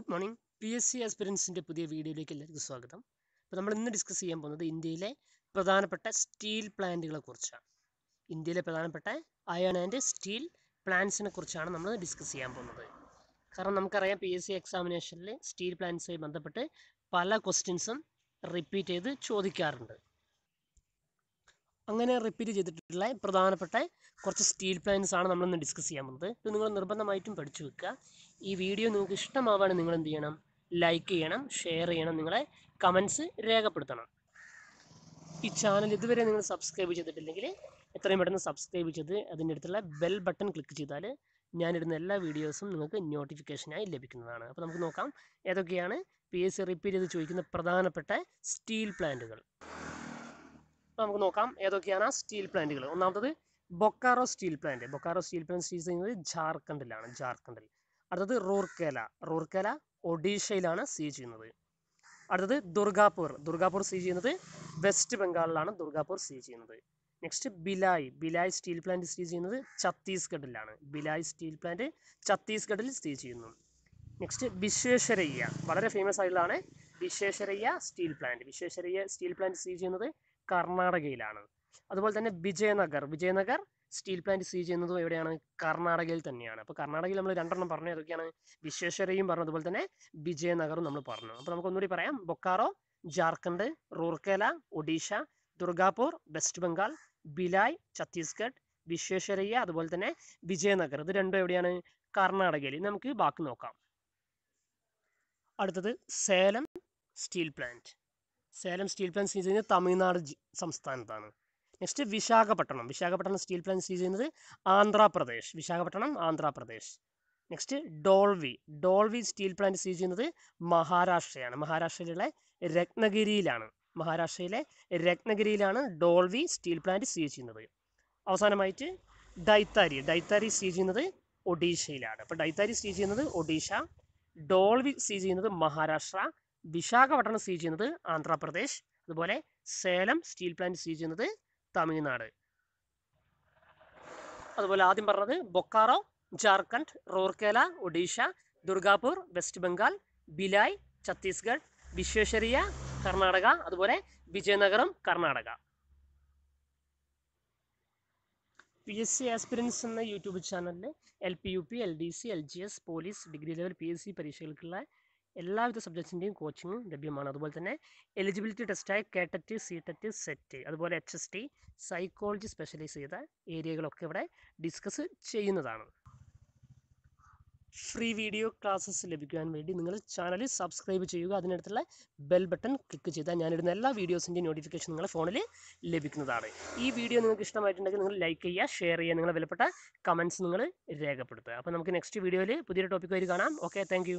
good morning P S C ആസ്പിരൻസിൻ്റെ പുതിയ വീഡിയോയിലേക്ക് എല്ലാവർക്കും സ്വാഗതം അപ്പോൾ നമ്മൾ ഇന്ന് ഡിസ്കസ് ചെയ്യാൻ പോകുന്നത് ഇന്ത്യയിലെ പ്രധാനപ്പെട്ട സ്റ്റീൽ പ്ലാന്റുകളെ കുറിച്ചാണ് ഇന്ത്യയിലെ പ്രധാനപ്പെട്ട അയൺ ആൻഡ് സ്റ്റീൽ പ്ലാന്റ്സിനെ കുറിച്ചാണ് നമ്മൾ ഡിസ്കസ് ചെയ്യാൻ പോകുന്നത് കാരണം നമുക്കറിയാം പി എസ് സി എക്സാമിനേഷനിൽ സ്റ്റീൽ പ്ലാന്റ്സുമായി ബന്ധപ്പെട്ട് പല ക്വസ്റ്റ്യൻസും റിപ്പീറ്റ് ചെയ്ത് ചോദിക്കാറുണ്ട് അങ്ങനെ റിപ്പീറ്റ് ചെയ്തിട്ടുള്ള പ്രധാനപ്പെട്ട കുറച്ച് സ്റ്റീൽ പ്ലാന്റ്സ് ആണ് നമ്മളിന്ന് ഡിസ്കസ് ചെയ്യാൻ പോകുന്നത് ഇത് നിങ്ങൾ നിർബന്ധമായിട്ടും പഠിച്ചു വെക്കുക ഈ വീഡിയോ നിങ്ങൾക്ക് ഇഷ്ടമാവാണ് നിങ്ങൾ എന്ത് ചെയ്യണം ലൈക്ക് ചെയ്യണം ഷെയർ ചെയ്യണം നിങ്ങളെ കമൻസ് രേഖപ്പെടുത്തണം ഈ ചാനൽ ഇതുവരെ നിങ്ങൾ സബ്സ്ക്രൈബ് ചെയ്തിട്ടില്ലെങ്കിൽ എത്രയും പെട്ടെന്ന് സബ്സ്ക്രൈബ് ചെയ്ത് അതിൻ്റെ അടുത്തുള്ള ബെൽ ബട്ടൺ ക്ലിക്ക് ചെയ്താൽ ഞാനിടുന്ന എല്ലാ വീഡിയോസും നിങ്ങൾക്ക് നോട്ടിഫിക്കേഷനായി ലഭിക്കുന്നതാണ് അപ്പോൾ നമുക്ക് നോക്കാം ഏതൊക്കെയാണ് പി എസ് സി റിപ്പീറ്റ് ചെയ്ത് ചോദിക്കുന്ന പ്രധാനപ്പെട്ട സ്റ്റീൽ പ്ലാന്റുകൾ അപ്പോൾ നമുക്ക് നോക്കാം ഏതൊക്കെയാണ് ആ സ്റ്റീൽ പ്ലാന്റുകൾ ഒന്നാമത്തത് Bokaro steel plant Bokaro steel plant steel ചെയ്യുന്നത് ജാർഖണ്ഡിലാണ് ജാർഖണ്ഡിൽ അടുത്തത് റൂർക്കേല റൂർക്കേല ഒഡീഷയിലാണ് സ്ഥിതി ചെയ്യുന്നത് അടുത്തത് ദുർഗാപൂർ ദുർഗാപൂർ സ്ഥിതി ചെയ്യുന്നത് വെസ്റ്റ് ബംഗാളിലാണ് ദുർഗാപൂർ സ്ഥിതി ചെയ്യുന്നത് next Bhilai Bhilai steel plant സ്ഥിതി ചെയ്യുന്നത് ഛത്തീസ്ഗഡിലാണ് ബിലായ് സ്റ്റീൽ പ്ലാന്റ് ഛത്തീസ്ഗഡിൽ സ്ഥിതി ചെയ്യുന്നു നെക്സ്റ്റ് വിശ്വേശ്വരയ്യ വളരെ ഫേമസ് ആയിട്ടുള്ളതാണ് Visvesvaraya steel plant Visvesvaraya steel plant സ്ഥിതി ചെയ്യുന്നത് കർണാടകയിലാണ് അതുപോലെ തന്നെ വിജയനഗർ വിജയനഗർ സ്റ്റീൽ പ്ലാന്റ് സ്ഥിതി ചെയ്യുന്നതും എവിടെയാണ് കർണാടകയിൽ തന്നെയാണ് അപ്പോൾ കർണാടകയിൽ നമ്മൾ രണ്ടെണ്ണം പറഞ്ഞു ഏതൊക്കെയാണ് വിശ്വേശ്വരയും പറഞ്ഞു അതുപോലെ തന്നെ വിജയനഗറും നമ്മൾ പറഞ്ഞു അപ്പോൾ നമുക്ക് ഒന്നുകൂടി പറയാം ബൊക്കാറോ ജാർഖണ്ഡ് റൂർക്കേല ഒഡീഷ ദുർഗാപൂർ വെസ്റ്റ് ബംഗാൾ ബിലായ് ഛത്തീസ്ഗഡ് വിശ്വേശ്വരയ്യ അതുപോലെ തന്നെ വിജയനഗർ ഇത് രണ്ടും എവിടെയാണ് കർണാടകയിൽ നമുക്ക് ബാക്കി നോക്കാം അടുത്തത് Salem steel plant Salem steel plant സ്ഥിതി ചെയ്യുന്നത് തമിഴ്നാട് സംസ്ഥാനത്താണ് next Visakhapatnam Visakhapatnam steel plant സ്ഥിതി ചെയ്യുന്നത് Andhra Pradesh Visakhapatnam Andhra Pradesh next Dolvi Dolvi steel plant സ്ഥിതി ചെയ്യുന്നത് മഹാരാഷ്ട്രയാണ് മഹാരാഷ്ട്രയിലെ രത്നഗിരിയിലാണ് മഹാരാഷ്ട്രയിലെ രത്നഗിരിയിലാണ് ഡോൾവി സ്റ്റീൽ പ്ലാന്റ് സ്ഥിതി ചെയ്യുന്നത് അവസാനമായിട്ട് ഡൈത്താരി ഡൈത്താരി സ്ഥിതി ചെയ്യുന്നത് ഒഡീഷയിലാണ് അപ്പോൾ ഡൈത്താരി സ്ഥിതി ചെയ്യുന്നത് ഒഡീഷ ഡോൾവി സ്ഥിതി ചെയ്യുന്നത് മഹാരാഷ്ട്ര വിശാഖപട്ടണം സ്ഥിതി ചെയ്യുന്നത് ആന്ധ്രാപ്രദേശ് അതുപോലെ സേലം സ്റ്റീൽ പ്ലാന്റ് സ്ഥിതി ചെയ്യുന്നത് തമിഴ്നാട് അതുപോലെ ആദ്യം പറഞ്ഞത് ബൊക്കാറോ ജാർഖണ്ഡ് റൂർക്കേല ഒഡീഷ ദുർഗാപൂർ വെസ്റ്റ് ബംഗാൾ ബിലായ് ഛത്തീസ്ഗഡ് വിശ്വേശ്വരിയ കർണാടക അതുപോലെ Vijayanagaram Karnataka P S C aspirants എന്ന യൂട്യൂബ് ചാനലിൽ L P U P L D C L G S police degree level P S C പരീക്ഷകൾക്കുള്ള എല്ലാവിധ സബ്ജക്ട്സിൻ്റെയും കോച്ചിങ് ലഭ്യമാണ് അതുപോലെ തന്നെ എലിജിബിലിറ്റി ടെസ്റ്റായ കേട്ടറ്റ് സി ടെറ്റ് സെറ്റ് അതുപോലെ H S T psychology specialise ചെയ്ത ഏരിയകളൊക്കെ ഇവിടെ ഡിസ്കസ് ചെയ്യുന്നതാണ് ഫ്രീ വീഡിയോ ക്ലാസ്സസ് ലഭിക്കാൻ വേണ്ടി നിങ്ങൾ ചാനൽ സബ്സ്ക്രൈബ് ചെയ്യുക അതിനടുത്തുള്ള ബെൽ ബട്ടൺ ക്ലിക്ക് ചെയ്താൽ ഞാനിടുന്ന എല്ലാ വീഡിയോസിൻ്റെയും നോട്ടിഫിക്കേഷൻ നിങ്ങളുടെ ഫോണിൽ ലഭിക്കുന്നതാണ് ഈ വീഡിയോ നിങ്ങൾക്ക് ഇഷ്ടമായിട്ടുണ്ടെങ്കിൽ നിങ്ങൾ ലൈക്ക് ചെയ്യുക ഷെയർ ചെയ്യുക നിങ്ങളുടെ വിലപ്പെട്ട കമൻസ് നിങ്ങൾ രേഖപ്പെടുത്തുക അപ്പോൾ നമുക്ക് നെക്സ്റ്റ് വീഡിയോയിൽ പുതിയൊരു ടോപ്പിക്കുമായി കാണാം ഓക്കെ താങ്ക്